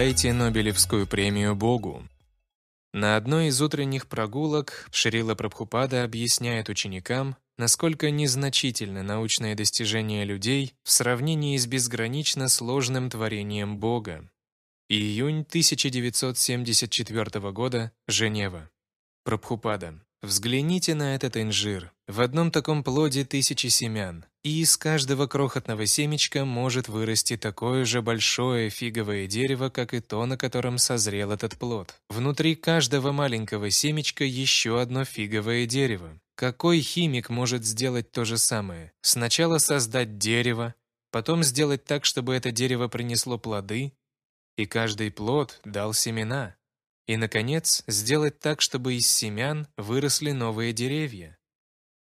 Дайте Нобелевскую премию Богу. На одной из утренних прогулок Шрила Прабхупада объясняет ученикам, насколько незначительны научные достижения людей в сравнении с безгранично сложным творением Бога. Июнь 1974 года, Женева. Прабхупада. Взгляните на этот инжир. В одном таком плоде тысячи семян. И из каждого крохотного семечка может вырасти такое же большое фиговое дерево, как и то, на котором созрел этот плод. Внутри каждого маленького семечка еще одно фиговое дерево. Какой химик может сделать то же самое? Сначала создать дерево, потом сделать так, чтобы это дерево принесло плоды, и каждый плод дал семена. И, наконец, сделать так, чтобы из семян выросли новые деревья.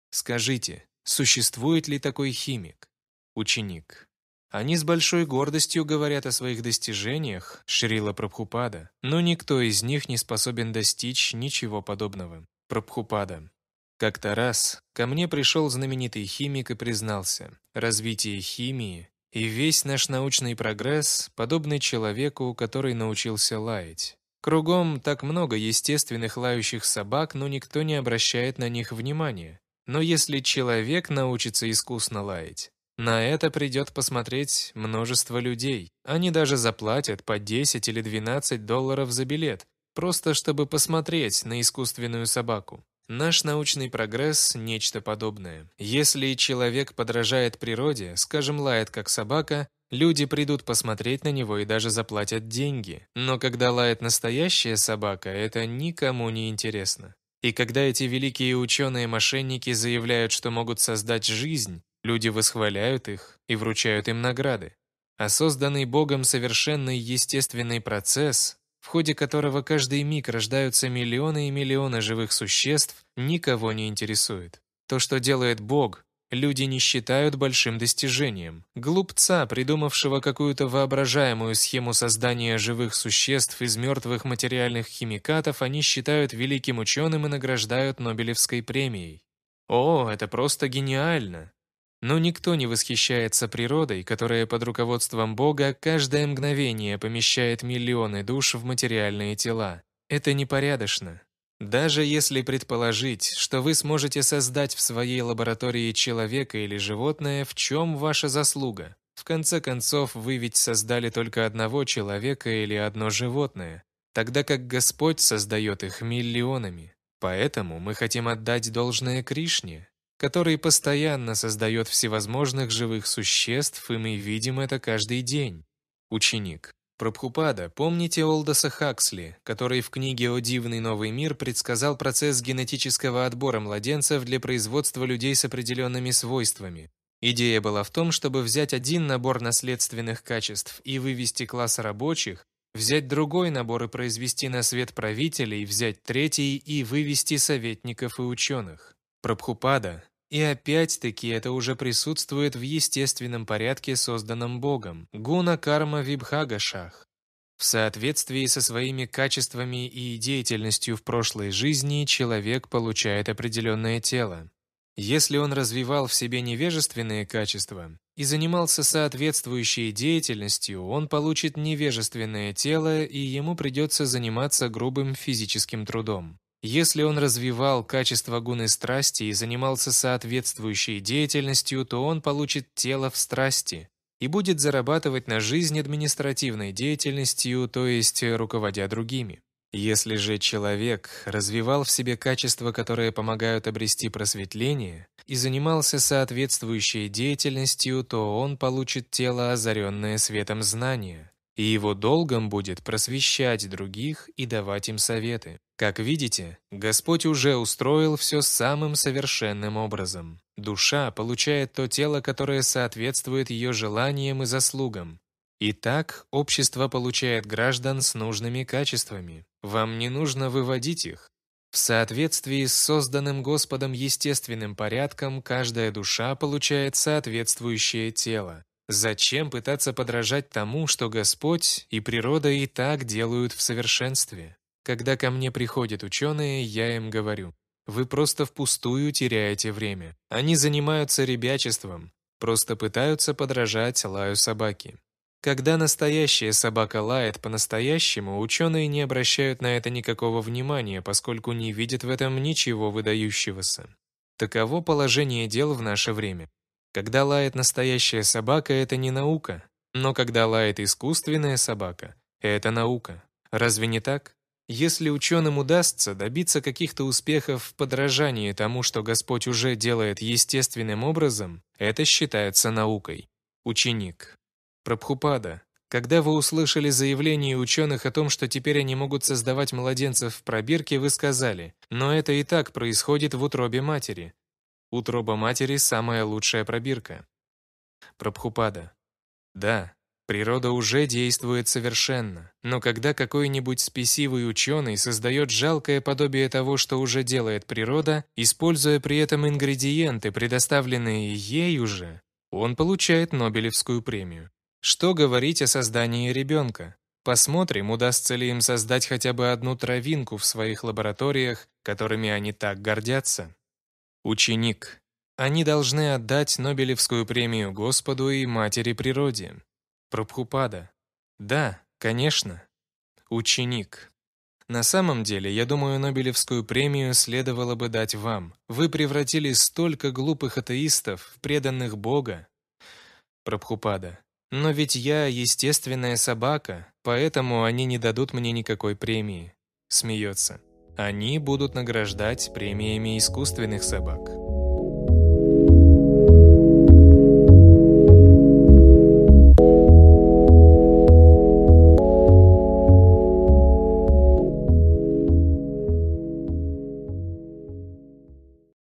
Скажите, существует ли такой химик? Ученик. Они с большой гордостью говорят о своих достижениях Шрила Прабхупада, но никто из них не способен достичь ничего подобного. Прабхупада. Как-то раз ко мне пришел знаменитый химик и признался, развитие химии и весь наш научный прогресс подобны человеку, который научился лаять. Кругом так много естественных лающих собак, но никто не обращает на них внимания. Но если человек научится искусно лаять, на это придет посмотреть множество людей. Они даже заплатят по 10 или 12 долларов за билет, просто чтобы посмотреть на искусственную собаку. Наш научный прогресс – нечто подобное. Если человек подражает природе, скажем, лает как собака, Люди придут посмотреть на него и даже заплатят деньги. Но когда лает настоящая собака, это никому не интересно. И когда эти великие ученые-мошенники заявляют, что могут создать жизнь, люди восхваляют их и вручают им награды. А созданный Богом совершенный естественный процесс, в ходе которого каждый миг рождаются миллионы и миллионы живых существ, никого не интересует. То, что делает Бог, люди не считают большим достижением. Глупца, придумавшего какую-то воображаемую схему создания живых существ из мертвых материальных химикатов, они считают великим ученым и награждают Нобелевской премией. О, это просто гениально! Но никто не восхищается природой, которая под руководством Бога каждое мгновение помещает миллионы душ в материальные тела. Это непорядочно. Даже если предположить, что вы сможете создать в своей лаборатории человека или животное, в чем ваша заслуга? В конце концов, вы ведь создали только одного человека или одно животное, тогда как Господь создает их миллионами. Поэтому мы хотим отдать должное Кришне, который постоянно создает всевозможных живых существ, и мы видим это каждый день. Ученик. Прабхупада, помните Олдоса Хаксли, который в книге «О дивный новый мир» предсказал процесс генетического отбора младенцев для производства людей с определенными свойствами. Идея была в том, чтобы взять один набор наследственных качеств и вывести класс рабочих, взять другой набор и произвести на свет правителей, взять третий и вывести советников и ученых. Прабхупада, и опять-таки это уже присутствует в естественном порядке, созданном Богом. Гуна карма вибхага шах. В соответствии со своими качествами и деятельностью в прошлой жизни человек получает определенное тело. Если он развивал в себе невежественные качества и занимался соответствующей деятельностью, он получит невежественное тело, и ему придется заниматься грубым физическим трудом. Если он развивал качество гуны страсти и занимался соответствующей деятельностью, то он получит тело в страсти и будет зарабатывать на жизнь административной деятельностью, то есть э, руководя другими. Если же человек развивал в себе качества, которые помогают обрести просветление, и занимался соответствующей деятельностью, то он получит тело, озаренное светом знания, и его долгом будет просвещать других и давать им советы. Как видите, Господь уже устроил все самым совершенным образом. Душа получает то тело, которое соответствует ее желаниям и заслугам. Итак, общество получает граждан с нужными качествами. Вам не нужно выводить их. В соответствии с созданным Господом естественным порядком, каждая душа получает соответствующее тело. Зачем пытаться подражать тому, что Господь и природа и так делают в совершенстве? Когда ко мне приходят ученые, я им говорю, вы просто впустую теряете время. Они занимаются ребячеством, просто пытаются подражать лаю собаки. Когда настоящая собака лает по-настоящему, ученые не обращают на это никакого внимания, поскольку не видят в этом ничего выдающегося. Таково положение дел в наше время. Когда лает настоящая собака, это не наука. Но когда лает искусственная собака, это наука. Разве не так? Если ученым удастся добиться каких-то успехов в подражании тому, что Господь уже делает естественным образом, это считается наукой. Ученик. Прабхупада. Когда вы услышали заявление ученых о том, что теперь они могут создавать младенцев в пробирке, вы сказали, но это и так происходит в утробе матери. Утроба матери – самая лучшая пробирка. Прабхупада. Да, природа уже действует совершенно, но когда какой-нибудь спесивый ученый создает жалкое подобие того, что уже делает природа, используя при этом ингредиенты, предоставленные ей уже, он получает Нобелевскую премию. Что говорить о создании ребенка? Посмотрим, удастся ли им создать хотя бы одну травинку в своих лабораториях, которыми они так гордятся ученик. Они должны отдать Нобелевскую премию Господу и Матери Природе. Прабхупада. Да, конечно. Ученик. На самом деле, я думаю, Нобелевскую премию следовало бы дать вам. Вы превратили столько глупых атеистов в преданных Бога. Прабхупада. Но ведь я естественная собака, поэтому они не дадут мне никакой премии. Смеется. Они будут награждать премиями искусственных собак.